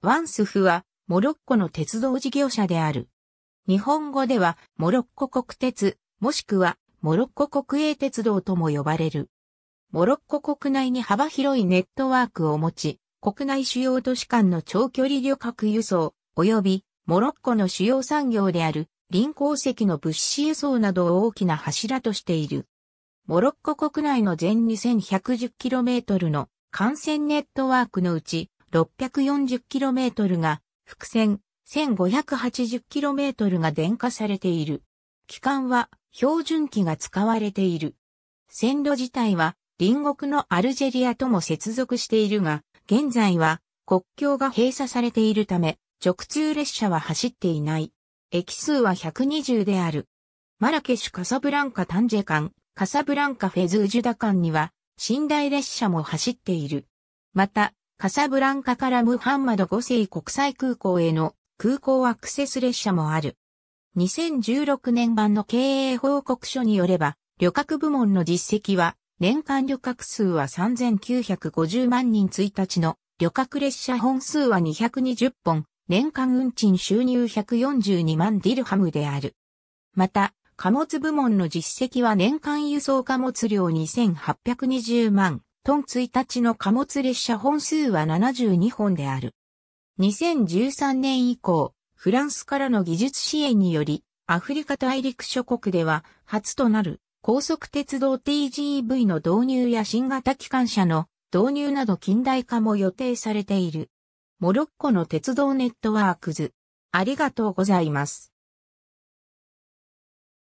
ワンスフは、モロッコの鉄道事業者である。日本語では、モロッコ国鉄、もしくは、モロッコ国営鉄道とも呼ばれる。モロッコ国内に幅広いネットワークを持ち、国内主要都市間の長距離旅客輸送、及び、モロッコの主要産業である、臨港石の物資輸送などを大きな柱としている。モロッコ国内の全 2110km の幹線ネットワークのうち、640km が伏線、1580km が電化されている。機関は標準機が使われている。線路自体は隣国のアルジェリアとも接続しているが、現在は国境が閉鎖されているため、直通列車は走っていない。駅数は120である。マラケシュ・カサブランカ・タンジェ間、カサブランカ・フェズージュダ間には、寝台列車も走っている。また、カサブランカからムハンマド5世国際空港への空港アクセス列車もある。2016年版の経営報告書によれば、旅客部門の実績は、年間旅客数は3950万人1日の旅客列車本数は220本、年間運賃収入142万ディルハムである。また、貨物部門の実績は年間輸送貨物量2820万、トン1日の貨物列車本数は72本である。2013年以降、フランスからの技術支援により、アフリカ大陸諸国では初となる高速鉄道 TGV の導入や新型機関車の導入など近代化も予定されている。モロッコの鉄道ネットワークズ。ありがとうございます。